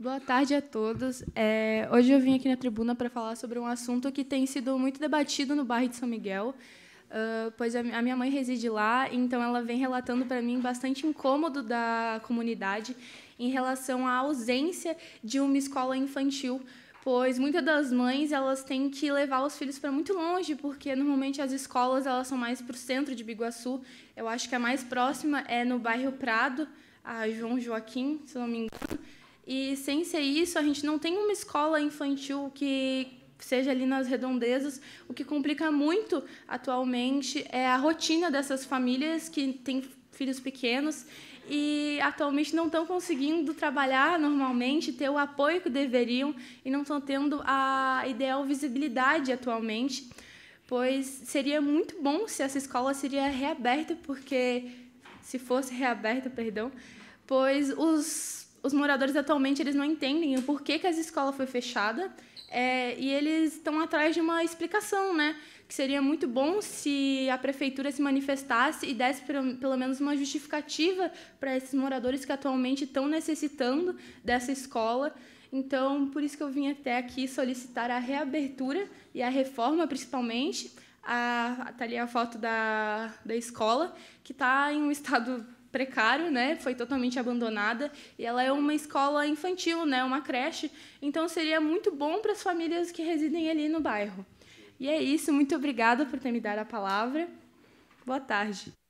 Boa tarde a todos. É, hoje eu vim aqui na tribuna para falar sobre um assunto que tem sido muito debatido no bairro de São Miguel, uh, pois a, a minha mãe reside lá, então ela vem relatando para mim bastante incômodo da comunidade em relação à ausência de uma escola infantil pois muitas das mães elas têm que levar os filhos para muito longe, porque normalmente as escolas elas são mais para o centro de Biguaçu. Eu acho que a mais próxima é no bairro Prado, a João Joaquim, se não me engano. E sem ser isso, a gente não tem uma escola infantil que seja ali nas redondezas. O que complica muito atualmente é a rotina dessas famílias que têm filhos pequenos e atualmente não estão conseguindo trabalhar normalmente, ter o apoio que deveriam e não estão tendo a ideal visibilidade atualmente, pois seria muito bom se essa escola seria reaberta, porque se fosse reaberta, perdão, pois os os moradores atualmente eles não entendem o porquê que a escola foi fechada é, e eles estão atrás de uma explicação, né? Que seria muito bom se a prefeitura se manifestasse e desse pelo menos uma justificativa para esses moradores que atualmente estão necessitando dessa escola. Então, por isso que eu vim até aqui solicitar a reabertura e a reforma, principalmente. Está ali a foto da, da escola, que está em um estado precário, né? Foi totalmente abandonada e ela é uma escola infantil, né? Uma creche. Então seria muito bom para as famílias que residem ali no bairro. E é isso. Muito obrigada por ter me dado a palavra. Boa tarde.